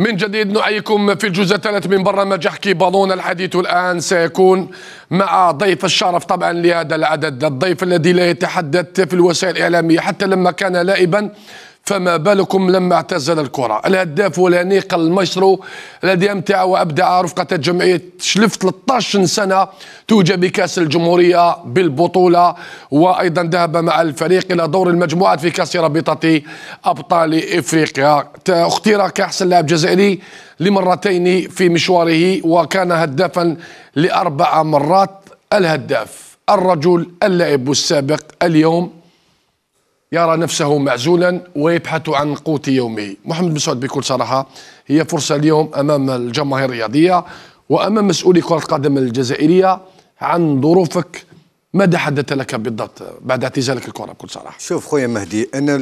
من جديد نعيكم في الجزء الثالث من برنامج احكي بالون الحديث الان سيكون مع ضيف الشرف طبعا لهذا العدد الضيف الذي لا يتحدث في الوسائل الاعلاميه حتى لما كان لائبا فما بالكم لما اعتزل الكرة الهداف الانيق المشرو الذي أمتع وأبدع رفقة جمعية شلف 13 سنة توج بكأس الجمهورية بالبطولة وأيضا ذهب مع الفريق إلى دور المجموعات في كأس رابطة أبطال إفريقيا اختير كأحسن لاعب جزائري لمرتين في مشواره وكان هدافا لأربع مرات الهداف الرجل اللاعب السابق اليوم يرى نفسه معزولا ويبحث عن قوت يومه محمد بن سعود بكل صراحة هي فرصة اليوم أمام الجماهير الرياضية وأمام مسؤولي كرة القدم الجزائرية عن ظروفك ماذا حدث لك بالضبط بعد اعتزالك الكره بكل صراحه؟ شوف خويا مهدي انا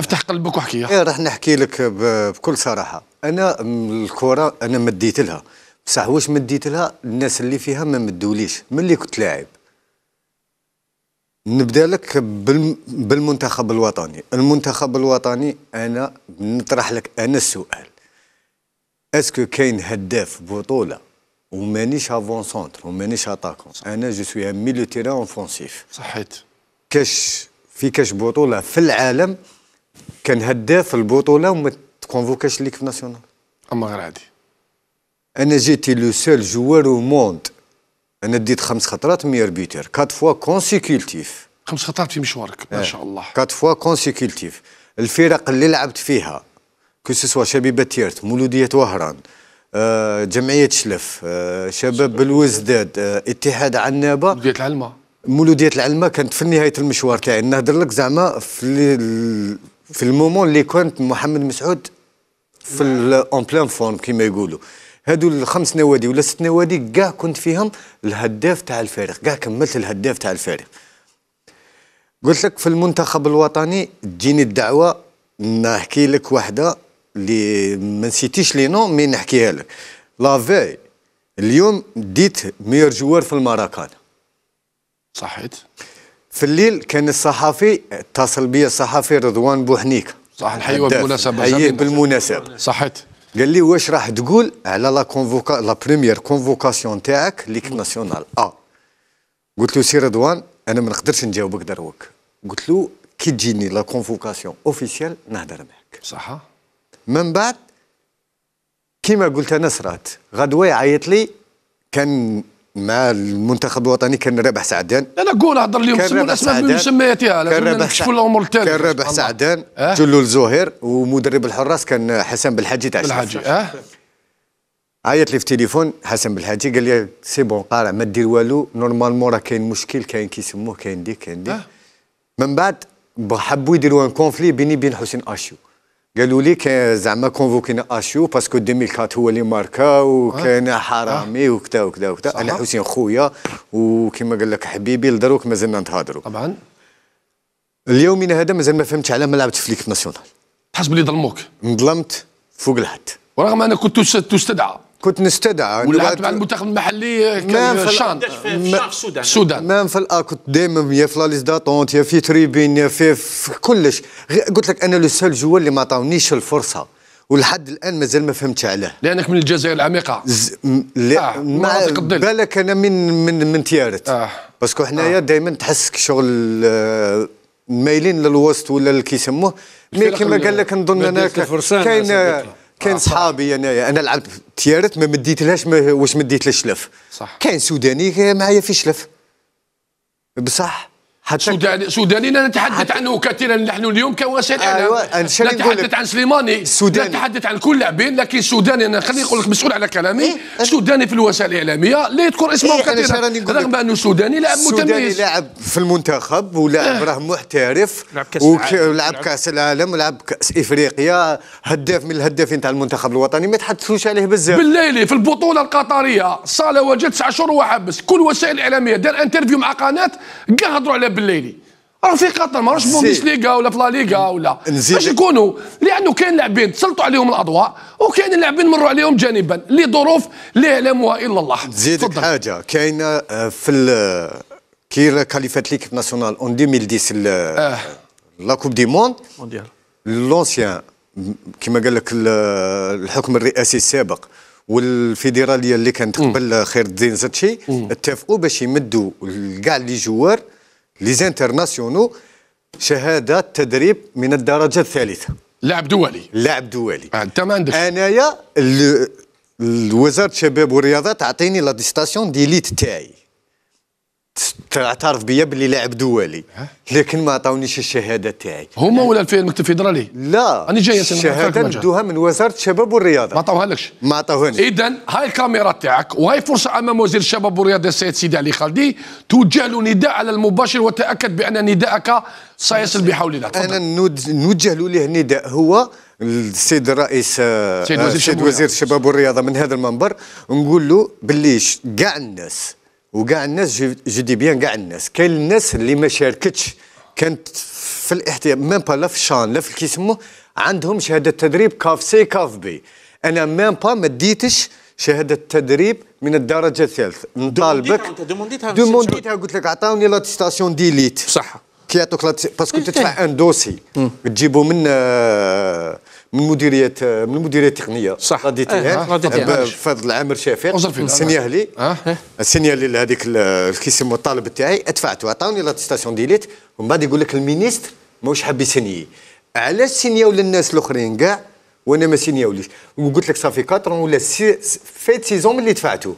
افتح قلبك واحكي ايه راح نحكي لك بكل صراحه انا الكره انا مديت لها بصح واش مديت لها الناس اللي فيها ما مدوليش ملي كنت لاعب نبدا لك بالمنتخب الوطني المنتخب الوطني انا نطرح لك انا السؤال اسكو كاين هداف بطوله ومانيش افون سونتر ومانيش اتاكون انا جو سوي ان ميليو تيران اوفونسيف صحيت كاش في كاش بطوله في العالم كان هداف البطوله وما تكونفوكاش ليك في ناسيونال اما غير عادي انا جيتي لو سول جوار او موند انا ديت خمس خطرات مير بيتر كات فوا كونسيكولتيف خمس خطرات في مشوارك ما إيه. شاء الله كات فوا كونسيكولتيف الفرق اللي لعبت فيها كو سوسوا شبيبه تيرت مولوديه وهران آه، جمعيه شلف آه، شباب بالوزداد آه، اتحاد عنابه مولوديه العلمه مولوديه العلمه كانت في نهايه المشوار تاعي نهضر لك زعما في في المومون اللي كنت محمد مسعود في اون بلان فورم كيما يقولوا هادو الخمس نوادي ولا ست نوادي كاع كنت فيهم الهداف تاع الفريق كاع كملت الهداف تاع الفريق قلت لك في المنتخب الوطني تجيني الدعوه نحكي لك واحده اللي ما نسيتيش لي نو مي نحكيها لك لافي اليوم ديت مير جوار في الماراكانا صحيت في الليل كان الصحفي اتصل بي الصحفي رضوان بوحنيك صح الحيوة بالمناسبه نحييه بالمناسبه صحيت قال لي واش راح تقول على لا كونفوكا لا بريمير كونفوكاسيون تاعك ليك ناسيونال ا آه. قلت له سي رضوان انا ما نقدرش نجاوبك دروك قلت له كي تجيني لا كونفوكاسيون اوفيسيال نهضر معك صح من بعد كيما قلت انا صرات غدوه يعيط لي كان مع المنتخب الوطني كان رابح سعدان انا قول هضر اليوم سموا الاسماء بمسمياتها كان رابح الامور التاليه كان رابح سعدان أه؟ جلو الزهير ومدرب الحراس كان حسن بالحاجي تاع الحجي اه عيط لي في التليفون حسن بالحاجي قال لي سي بون قارع ما دير والو نورمالمون راه كاين مشكل كاين كيسموه كاين ديك كاين ديك أه؟ من بعد حبوا يديروا ان كونفلي بيني بين حسين اشيو قالوا لي كان زعما كونفوكينا اشيو باسكو 2004 هو اللي ماركا وكان آه. حرامي وكذا وكذا وكذا انا حسين خويا وكما قال لك حبيبي لدروك مازلنا نتهضروا طبعا من هذا مازال ما فهمتش على ما لعبتش في ليكيب ناسيونال تحس بلي ظلموك نظلمت فوق الحد ورغم انا كنت تستدعى كنت نستدعى ولعبت مع المنتخب المحلي كان شان في السودان السودان في الأ كنت دائما يا في لاليز داتونت يا في تريبين يا في, في كلش قلت لك انا لو سول جوا اللي ما عطاونيش الفرصه ولحد الان مازال ما فهمتش علاه لانك من الجزائر العميقه ز... م... لا آه. ما بالك انا من من من تيارت آه. باسكو حنايا آه. دائما تحسك شغل آه، مايلين للوسط ولا كيسموه مي كما قال لك نظن انا كاين كان صحابي انايا انا لعبت تيارت ما مديتلهاش واش مديت شلف الشلف صح كان سوداني معايا في شلف بصح السوداني سودانينا نتحدث عنه كثيرا نحن اليوم كوسائل اعلام أيوة. نتحدث عن سليماني سوداني. نتحدث عن كل لاعبين لكن سوداني انا خليني نقول لك مسؤول على كلامي إيه؟ سوداني في الوسائل الاعلاميه لا يذكر اسمه إيه كثيرا رغم انه سوداني لاعب متميز سوداني لاعب في المنتخب ولاعب إيه. راه محترف ولعب كاس العالم ولعب كاس افريقيا هداف من الهدافين تاع المنتخب الوطني ما تحدثوش عليه بزاف بالليلي في البطوله القطريه صاله وجد تسع شهور وحبس كل وسائل الاعلاميه دار انترفيو مع قناه كاع على بالليلي راه في قطر ماهوش بونديس ليغا ولا في لا ليغا ولا باش يكونوا لانه كاين لاعبين تسلطوا عليهم الاضواء وكاين لاعبين مروا عليهم جانبا لظروف لا يعلمها الا الله تزيدك حاجه كاينه آه، في كي كاليفات ليكيب ناسيونال اون 2010 آه. لا كوب دي موند مونديال لونسيان كما قال لك الحكم الرئاسي السابق والفيدراليه اللي كانت قبل خير الدين زتشي اتفقوا باش يمدوا كاع اللي جوار ليزانترناسيونو شهاده تدريب من الدرجه الثالثه لاعب دولي لاعب دولي آه، انت ما عندك انايا وزاره الشباب والرياضه تعطيني لا ديستاسيون ديليت تاعي تعترف بيا بلي لاعب دولي لكن ما عطاونيش الشهاده تاعي هما ولا في المكتب الفيدرالي لا انا جاي الشهاده ندوها من وزاره الشباب والرياضه ما عطاوهالكش ما عطاوهانيش اذا هاي الكاميرا تاعك وهاي فرصه امام وزير الشباب والرياضه السيد سيدي علي خالدي توجه له نداء على المباشر وتاكد بان نداءك سيصل بحول الله انا نوجه له ليه نداء هو السيد الرئيس سيد وزير, آه، الشباب والرياضه من هذا المنبر نقول له بلي كاع الناس وكاع الناس جو دي بيان كاع الناس كاين الناس اللي ما شاركتش كانت في الاحتياط ميم با لا في الشان لا في كي يسموه عندهم شهاده تدريب كاف سي كاف بي انا ميم با ما ديتش شهاده تدريب من الدرجه الثالثه نطالبك دومونديتها قلت لك عطاوني لاتيستاسيون ديليت صح كيعطوك باسكو تدفع ان دوسي تجيبو من آه، من مديريه آه، من المديريه التقنيه صح غادي فضل عامر شفيق سينيالي سينيالي لهذيك كي يسموا الطالب تاعي دفعته عطاوني لا ستاسيون ديليت ومن بعد يقول لك المينيستر ماهوش حاب يسنيي علاش سينياو للناس الاخرين كاع وانا ما سينياوليش وقلت لك صافي 4 ولا سي فيت سيزون ملي دفعته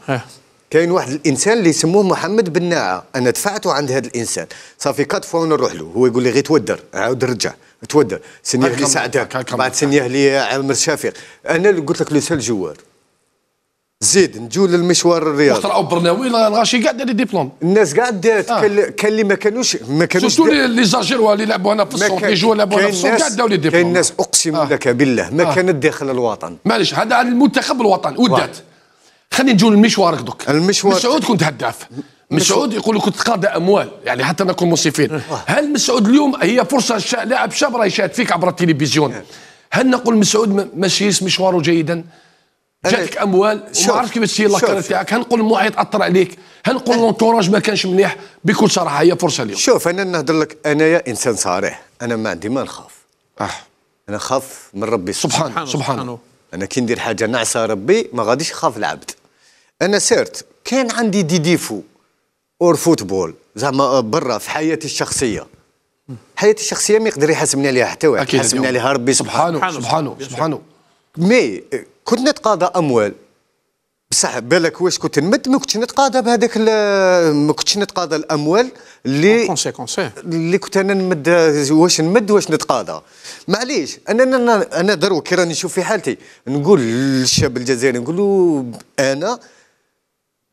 كاين واحد الانسان اللي يسموه محمد بناعه انا دفعته عند هذا الانسان صافي كات فوا نروح له هو يقول لي غير تودر عاود رجع تودر سنيه لي سعدك بعد سنيه لي عامر شافيق انا اللي قلت لك لو سال جوار زيد نجو للمشوار الرياضي وقت راهو برناوي الغاشي كاع دار ديبلوم الناس كاع دارت آه. كان اللي ما كانوش ما كانوش سورتو لي زاجيروا اللي لعبوا هنا في السوق اللي جوا لعبوا هنا في السوق كاع داو لي ديبلوم كاين ناس اقسم آه. لك بالله ما آه. كانت داخل الوطن معليش هذا المنتخب الوطن ودات خلينا نجيو لمشوارك دوك المشوار مسعود كنت هداف مسعود يقول كنت قاضي اموال يعني حتى نكون منصفين هل مسعود اليوم هي فرصه شا... لاعب شاب راه يشاهد فيك عبر التلفزيون نعم. هل نقول مسعود ماشي مشواره جيدا جاتك اموال وما عرفت كيفاش تسير لاكار تاعك هنقول المحيط اثر عليك هنقول لونتوراج ما كانش مليح بكل صراحه هي فرصه اليوم شوف انا نهضر لك انايا انسان صريح انا ما عندي ما نخاف اه انا خاف من ربي سبحانه سبحانه, سبحانه. سبحانه. انا كي ندير حاجه نعسى ربي ما غاديش نخاف العبد انا سيرت كان عندي دي ديفو اور فوتبول زعما برا في حياتي الشخصيه حياتي الشخصيه ما يقدر يحاسبني عليها حتى واحد يحاسبني عليها ربي سبحانه سبحانه سبحانه, سبحانه. مي كنت نتقاضى اموال بصح بالك واش كنت نمد ما كنتش نتقاضى بهذاك ما كنتش نتقاضى الاموال اللي اللي كنت انا نمد واش نمد واش نتقاضى معليش انا انا انا دروك كي راني نشوف في حالتي نقول للشاب الجزائري نقول له انا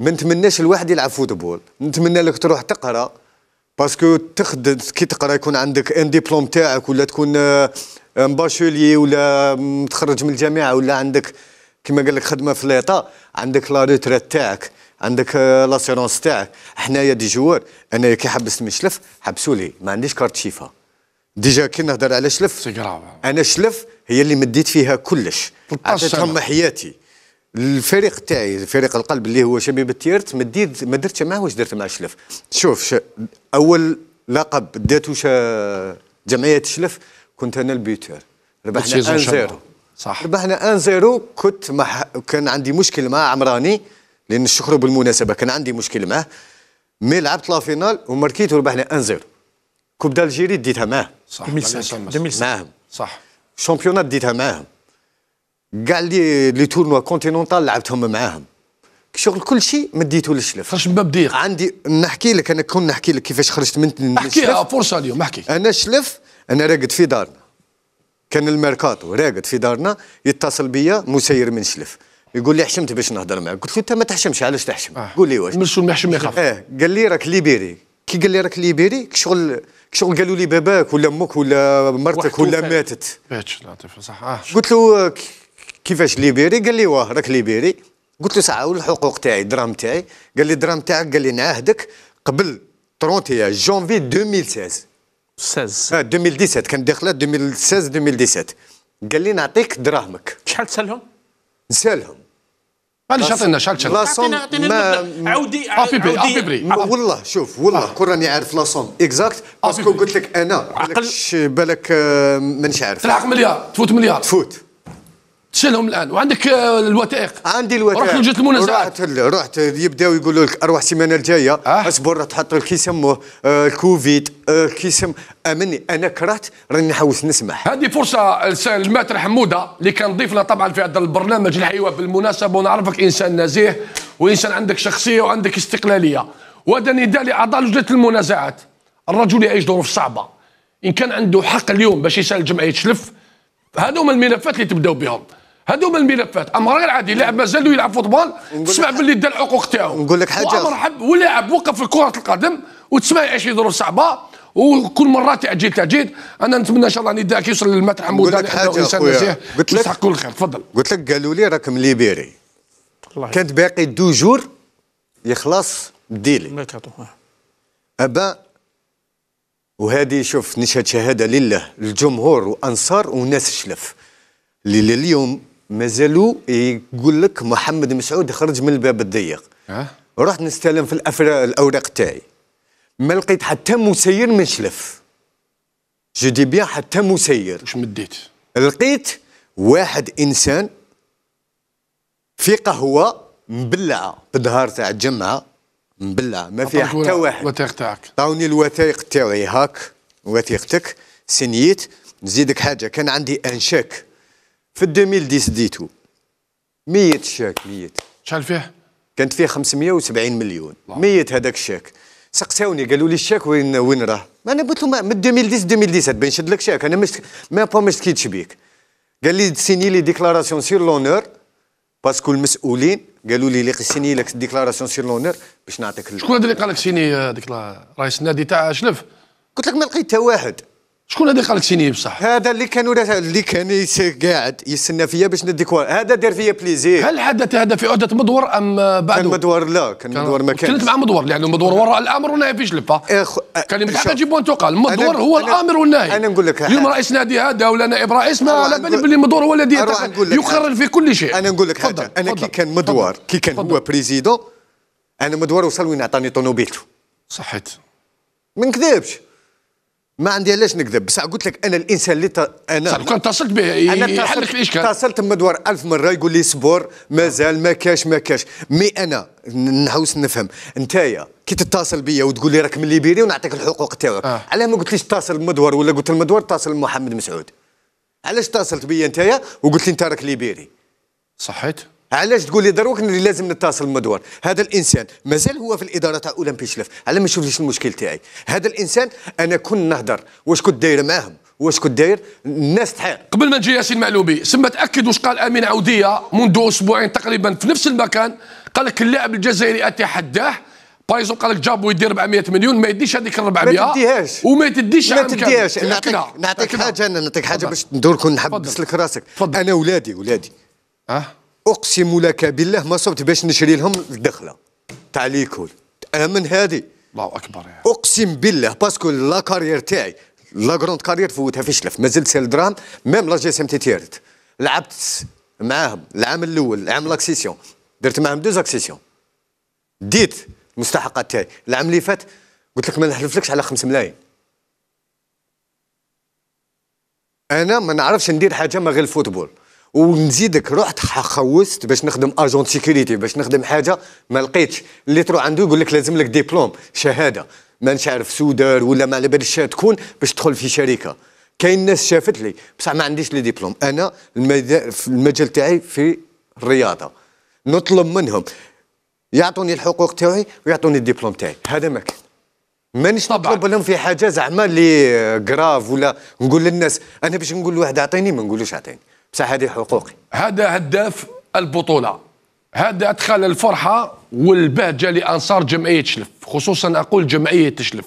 ما نتمناش الواحد يلعب فوتبول نتمنى لك تروح تقرا باسكو تخدم كي تقرا يكون عندك ان ديبلوم تاعك ولا تكون آه، باشولي ولا متخرج من الجامعه ولا عندك كما قال لك خدمه في ليطا عندك لا ريتريت تاعك عندك لاسيرونس آه، تاعك حنايا دي جوار انا كي حبست من شلف حبسوا لي ما عنديش كارت شيفا ديجا كي نهضر على شلف انا شلف هي اللي مديت فيها كلش عطيتهم حياتي الفريق تاعي فريق القلب اللي هو شبيب التيرت ما ديت ما درتش معاه واش درت مع شلف شوف ش... اول لقب داتو ش... جمعيه شلف كنت انا البيتر ربحنا 1 صح ربحنا 1 كنت مح... كان عندي مشكل مع عمراني لان الشكر بالمناسبه كان عندي مشكل معاه مي لعبت لا فينال وماركيت وربحنا 1 كوب دالجيري ديتها معاه صح 2006 معاهم صح شامبيونات ديتها معاهم كاع لي لي تورنوا كونتينونتال لعبتهم معاهم شغل كل شيء مديته للشلف للشلف شباب ضيق عندي نحكي لك انا كون نحكي لك كيفاش خرجت من احكيها آه، فرصه اليوم احكي انا شلف انا راقد في دارنا كان الميركاتو راقد في دارنا يتصل بيا مسير من شلف يقول لي حشمت باش نهضر معك قلت له انت ما تحشمش علاش تحشم آه. قول لي واش مش محشم يخاف اه قال لي راك ليبيري كي قال لي راك ليبيري شغل شغل قالوا لي باباك ولا امك ولا مرتك ولا فعل. ماتت ماتش صح آه. قلت له آه، كيفاش ليبيري قال لي واه راك ليبيري قلت له ساعه الحقوق تاعي الدراهم تاعي قال لي الدراهم تاعك قال لي نعاهدك قبل 31 جونفي 2016 16 اه 2017 كان داخله 2016 2017 قال لي نعطيك دراهمك شحال تسالهم؟ نسالهم علاش عطينا شحال تشرب لاصوم عاودي أه، أه، عاودي ابيبري والله شوف والله أه. كون راني عارف لاصوم اكزاكت باسكو قلت لك انا عقل بالك مانيش عارف تلحق مليار تفوت مليار تفوت تشيلهم الان وعندك آه، الوثائق عندي الوثائق رحت لجهه المنازعات رحت يبداو يقولوا لك اروح السيمانه الجايه آه. اصبر تحط كي يسموه آه، الكوفيد كي آه، يسم امني انا كرهت راني نحوس نسمح هذه فرصه الماتر حموده اللي كان ضيفنا طبعا في هذا البرنامج الحيوى بالمناسبه ونعرفك انسان نزيه وانسان عندك شخصيه وعندك استقلاليه وهذا نداء لاعضاء لجنه المنازعات الرجل يعيش ظروف صعبه ان كان عنده حق اليوم باش يسال الجمعيه تشلف هذو هما الملفات اللي تبداو بهم هما الملفات اما راجل عادي لاعب مازال يلعب فوتبول تسمع باللي دا الحقوق تاعو نقول لك حاجه مرحب ولاعب وقف في كره القدم وتسمع يعيش في ظروف صعبه وكل مره تعجيل تعجيل انا نتمنى ان شاء الله نداء لك حاجه حمود انسان نزيه كل خير تفضل قلت لك قالوا لي راك مليبيري ليبيري كانت باقي دو جور يخلص ديلي ابا وهذه شوف نشهد شهاده لله الجمهور وانصار وناس الشلف اللي اليوم مازالوا يقول لك محمد مسعود خرج من الباب الضيق أه؟ رحت نستلم في الأفرا... الاوراق تاعي ما لقيت حتى مسير شلف. جو دي بيان حتى مسير واش مديت لقيت واحد انسان في قهوه مبلعه بالنهار تاع الجمعه مبلعه ما فيها حتى واحد الوثائق تاعك عطوني الوثائق تاعي هاك وثيقتك سنيت نزيدك حاجه كان عندي انشاك في 2010 ديتو ميت شاك ميت شحال فيه؟ كانت فيه 570 مليون ميت هذاك الشاك سقساوني قالوا لي الشاك وين وين راه انا قلت لهم من 2010 2017 باش نشد لك شاك انا مش ما با ما شكيتش بيك قال لي سيني لي ديكلاراسيون سير لونور باسكو المسؤولين قالوا لي لي سيني لك ديكلاراسيون سير لونور باش نعطيك شكون هذا اللي قال لك سيني هذاك آه، رئيس النادي تاع شلف قلت لك ما لقيت حتى واحد شكون هذا قالك قال لك سيني بصح؟ هذا اللي كانوا اللي كان قاعد يستنى فيا باش نديك هذا دار فيا بليزير هل حدث هذا في عهده مدور ام بعده؟ كان مدور لا كان, كان مدور ما كانش كنت مع مدور لانه مدور وراء الامر في جلبه أخ... كان حتى تجيبوا انتم قال مدور هو أنا... الامر والنهي انا نقول لك اليوم رئيس نادي هذا ولا نائب رئيس ما على بالي باللي مدور هو الذي يقرر في كل شيء انا نقول لك حاجه انا كي كان مدور كي كان هو بريزيدون انا مدور وصل وين عطاني طونوبيلتو صحيت ما نكذبش ما عندي علاش نكذب بصح قلت لك انا الانسان اللي ت... انا صح كان اتصلت به يحل لك الاشكال اتصلت بمدوار ألف مره يقول لي صبر مازال ما كاش ما كاش مي انا نحوس نفهم نتايا كي تتصل بيا وتقول لي راك من ليبيري ونعطيك الحقوق تاعك آه. علاه ما قلتليش اتصل بمدوار ولا قلت المدور اتصل محمد مسعود علاش اتصلت بيا نتايا وقلت لي انت راك ليبيري صحيت علاش تقول لي دروك اللي لازم نتصل المدور هذا الانسان مازال هو في الاداره تاع اولمبي شلف على ما نشوفش المشكل تاعي هذا الانسان انا كنت نهضر واش كنت داير معاهم واش كنت داير الناس تحير قبل ما نجي ياسين معلوبي تسمى تاكد واش قال امين عوديه منذ اسبوعين تقريبا في نفس المكان قال لك اللاعب الجزائري اتحداه بايزو قال لك جابو يدير 400 مليون ما يديش هذيك 400 ما تديهاش وما تديش ما تديهاش نعطيك نعطيك حاجه انا نعطيك حاجه باش ندور كون نحبس لك راسك انا ولادي ولادي اه اقسم لك بالله ما صبت باش نشري لهم الدخله تاع ليكول تامن هذه الله اكبر يعني. اقسم بالله باسكو لا كارير تاعي لا كروند كارير فوتها في شلف مازلت سيل درام ميم لا جي سي ام تي تيرت لعبت معاهم العام الاول العام لاكسيسيون درت معاهم دوز اكسيسيون ديت المستحقات تاعي العام اللي فات قلت لك ما نحلفلكش على 5 ملايين انا ما نعرفش ندير حاجه ما غير الفوتبول ونزيدك رحت حخوست باش نخدم اجون سيكوريتي باش نخدم حاجه ما لقيتش اللي تروح عنده يقول لك لازم لك ديبلوم شهاده ما نش عارف سودار ولا ما على بالش تكون باش تدخل في شركه كاين ناس شافت لي بصح ما عنديش لي ديبلوم انا في المجال تاعي في الرياضه نطلب منهم يعطوني الحقوق تاعي ويعطوني الدبلوم تاعي هذا ما كان مانيش نطلب لهم في حاجه زعما اللي كراف آه، ولا نقول للناس انا باش نقول لواحد اعطيني ما نقولوش اعطيني بصح هذه حقوقي هذا هداف البطوله هذا ادخل الفرحه والبهجه لانصار جمعيه تشلف خصوصا اقول جمعيه تشلف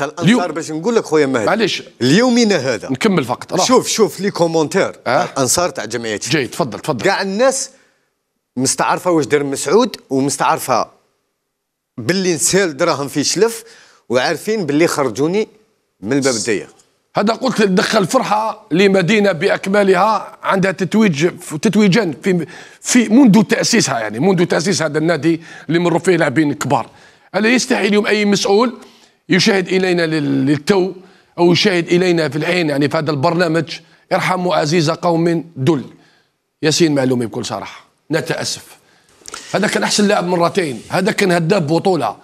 الانصار باش نقول لك خويا مهدي معليش اليومين هذا نكمل فقط راح. شوف شوف لي كومونتير أه؟ الانصار تاع جمعيه تشلف جاي تفضل تفضل كاع الناس مستعرفه واش دار مسعود ومستعرفه باللي نسال دراهم في شلف وعارفين باللي خرجوني من الباب الضيق هذا قلت دخل فرحه لمدينه باكملها عندها تتويج تتويجان في في منذ تاسيسها يعني منذ تاسيس هذا النادي اللي مروا فيه لاعبين كبار الا يستحي اليوم اي مسؤول يشاهد الينا للتو او يشاهد الينا في العين يعني في هذا البرنامج ارحموا عزيز قوم دل ياسين معلومي بكل صراحه نتاسف هذا كان احسن لاعب مرتين هذا كان هداف بطوله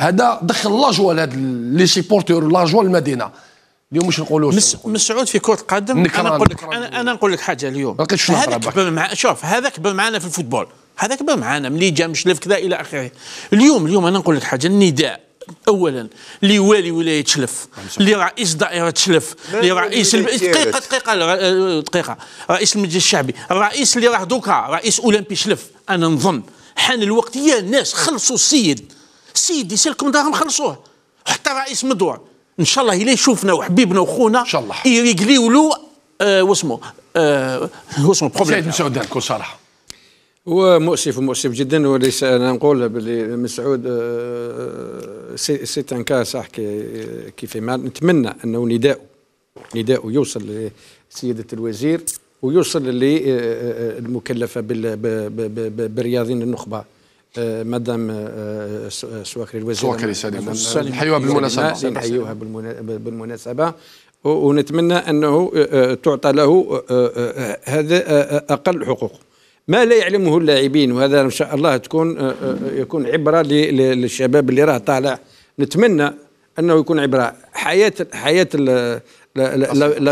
هذا دخل هذا لي سيبورتور لاجوال المدينه اليوم واش نقولوا مسعود في كره القدم انا نقول لك انا, أنا نقول لك حاجه اليوم هذاك كبر مع شوف هذا كبر معنا في الفوتبول هذا كبر معنا ملي جا مشلف كذا الى اخره اليوم اليوم انا نقول لك حاجه النداء اولا اللي والي ولايه شلف اللي رئيس دائره شلف اللي رئيس دقيقه دقيقه دقيقه رئيس المجلس الشعبي الرئيس اللي راه دوكا رئيس اولمبي شلف انا نظن حان الوقت يا الناس خلصوا السيد السيد سلكم دارهم خلصوه حتى رئيس مدور ان شاء الله الى يشوفنا وحبيبنا وخونا ان شاء الله يقليو له آه، واسمه آه، واسمه بروبليم سيد مسعود داركو صراحه هو مؤسف ومؤسف جدا وليس انا نقول بلي مسعود آه، سي ان كا صح كيف ما نتمنى انه نداء نداء يوصل لسيده الوزير ويوصل للمكلفه بالرياضين النخبه آه، مدام آه، آه، سواكري الوزير سواكري سليم نحيوها بالمناسبه نحيوها بالمناسبه ونتمنى انه تعطى له هذا اقل حقوق ما لا يعلمه اللاعبين وهذا ان شاء الله تكون يكون عبره للشباب اللي راه طالع نتمنى انه يكون عبره حياه حياه لا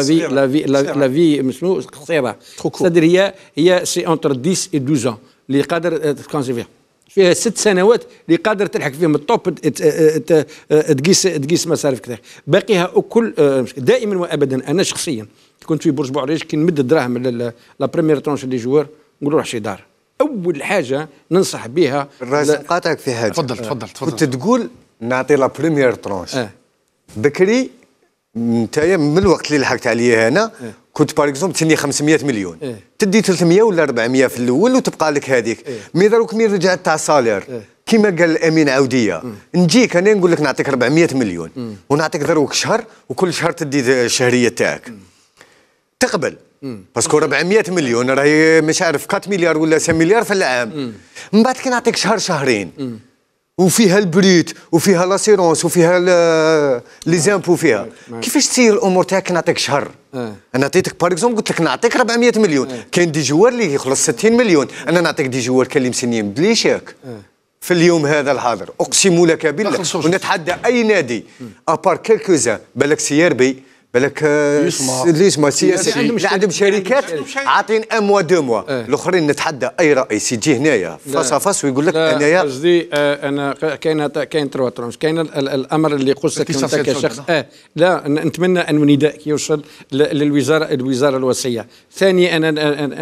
في لا في لا في شنو قصيره هي هي سي اونتر 10 و 12 ans اللي قادر تكونسيفيها فيها ست سنوات اللي قادر تلحق فيهم الطوب تقيس تقيس مصاريفك باقيها كل آه، دائما وابدا انا شخصيا كنت في برج بوعريش كي نمد الدراهم لا بريمير ترونش لي جوار نقول روح شي دار اول حاجه ننصح بها الراجل قاطعك في حاجه تفضل تفضل آه، تفضل كنت تقول نعطي لا بريمير ترونش بكري نتايا من الوقت اللي لحقت عليا هنا إيه. كنت باغ اكزومبل تسني 500 مليون إيه؟ تدي 300 ولا 400 في الاول وتبقى لك هذيك إيه؟ مي دروك مي رجعت تاع سالير إيه؟ كيما قال الامين عوديه إيه. نجيك انا نقول لك نعطيك 400 مليون مم. إيه. ونعطيك دروك شهر وكل شهر تدي الشهريه تاعك تقبل باسكو 400 مليون راهي مش عارف 4 مليار ولا 5 مليار في العام من بعد كي نعطيك شهر شهرين مم. وفيها البريت وفيها لاسيرونس وفيها لي زامبو فيها كيفاش تسير الامور تاعك نعطيك شهر اه. انا عطيتك باغ اكزومبل قلت لك نعطيك 400 مليون اه. كاين دي جوار اللي يخلص 60 مليون انا نعطيك دي جوار كان اللي مسنيين بلي شاك في اليوم هذا الحاضر اقسم لك بالله ونتحدى اي نادي ابار كيلكوزان بالك سي ار بي بالك ليش ما سياسي اللي عندهم شركات عاطين ان موا دو موا الاخرين نتحدى اي رئيس يجي هنايا فاس فاس ويقول لك انايا قصدي آه، انا كاين كاين تروا ترونش كاين الامر اللي قصدك انت كشخص آه لا نتمنى ان ندائك يوصل للوزاره الوزاره الوصيه ثانيا انا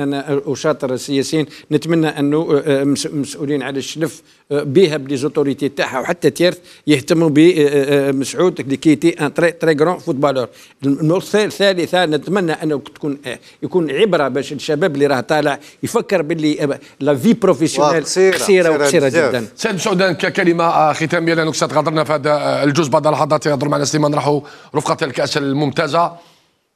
انا اشاطر السياسيين نتمنى انه آه، آه، مسؤولين على الشلف بها بلي زوتوريتي تاعها وحتى تيرث يهتموا بمسعود اللي كيتي ان تري تري كرون فوتبالور النص الثالث نتمنى انه تكون يكون عبره باش الشباب اللي راه طالع يفكر باللي لا في بروفيسيونيل قصيره وقصيره جدا سيد مسعود ككلمه آه، ختاميه لانك غادرنا في هذا الجزء بعد لحظات يهضر معنا سليمان راحوا رفقه الكاس الممتازه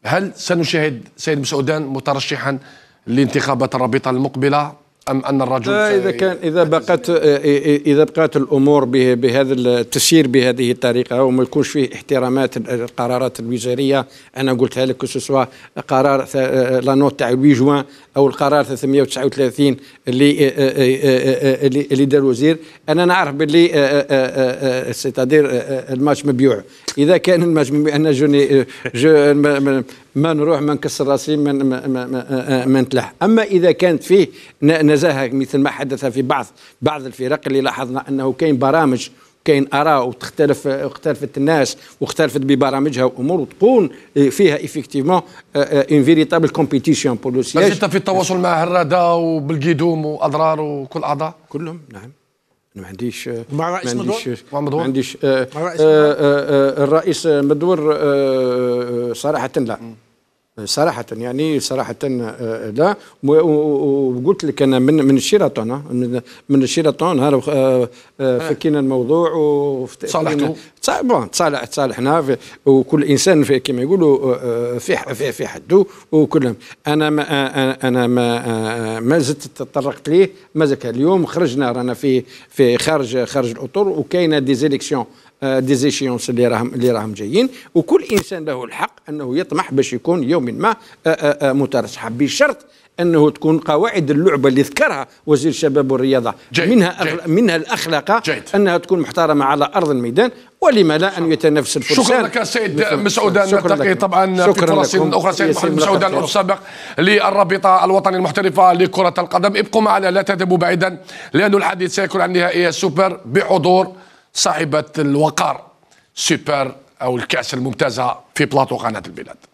هل سنشاهد سيد مسعودان مترشحا لانتخابات الرابطه المقبله ام ان الرجل اذا كان اذا بقت اذا بقات الامور بهذا التسيير بهذه الطريقه وما يكونش فيه احترامات القرارات الوزاريه انا قلتها لك سوسوا قرار لا نوت تاع 8 جوان او القرار 339 اللي اللي دار الوزير انا نعرف باللي سيتادير الماتش مبيوع اذا كان الماتش مبيوع انا جوني جو ما نروح ما نكسر راسي ما, ما, ما, آه، ما نتلح اما اذا كانت فيه نزاهه مثل ما حدث في بعض بعض الفرق اللي لاحظنا انه كاين برامج كاين اراء وتختلف اختلفت الناس واختلفت ببرامجها وامور وتكون فيها ايفيكتيفمون اون فيريتابل كومبيتيسيون بور لو سياج انت في التواصل مع هراده وبالقيدوم واضرار وكل اعضاء كلهم نعم ما عنديش آه، مع الرئيس ما مدور ما عنديش آه، الرئيس مدور صراحه لا م. صراحة يعني صراحة آه، آه، لا وقلت لك أنا من من الشيراتون من الشيراتون نهار آه، فكينا الموضوع وتصالحتوا بون تصالح تصالحنا وكل إنسان في كما يقولوا في في, في حده وكلهم أنا ما أنا ما ما زلت تطرقت ليه مازال اليوم خرجنا رانا في في خارج خارج الأطر وكاينة ديزيليكسيون ديزيشيونس آه، اللي راهم اللي راهم جايين وكل انسان له الحق انه يطمح باش يكون يوم ما آه، آه، مترشح بشرط انه تكون قواعد اللعبه اللي ذكرها وزير الشباب والرياضه جيد منها جيد منها الاخلاق جيد انها تكون محترمه على ارض الميدان ولما لا ان يتنافس الفرسان شكرا لك سيد مسعود نلتقي طبعا في فرص اخرى سيد محمد مسعود السابق للرابطه الوطنيه المحترفه لكره القدم ابقوا معنا لا تذهبوا بعيدا لان الحديث سيكون عن نهائي السوبر بحضور صاحبة الوقار سوبر أو الكأس الممتازة في بلاطو قناة البلاد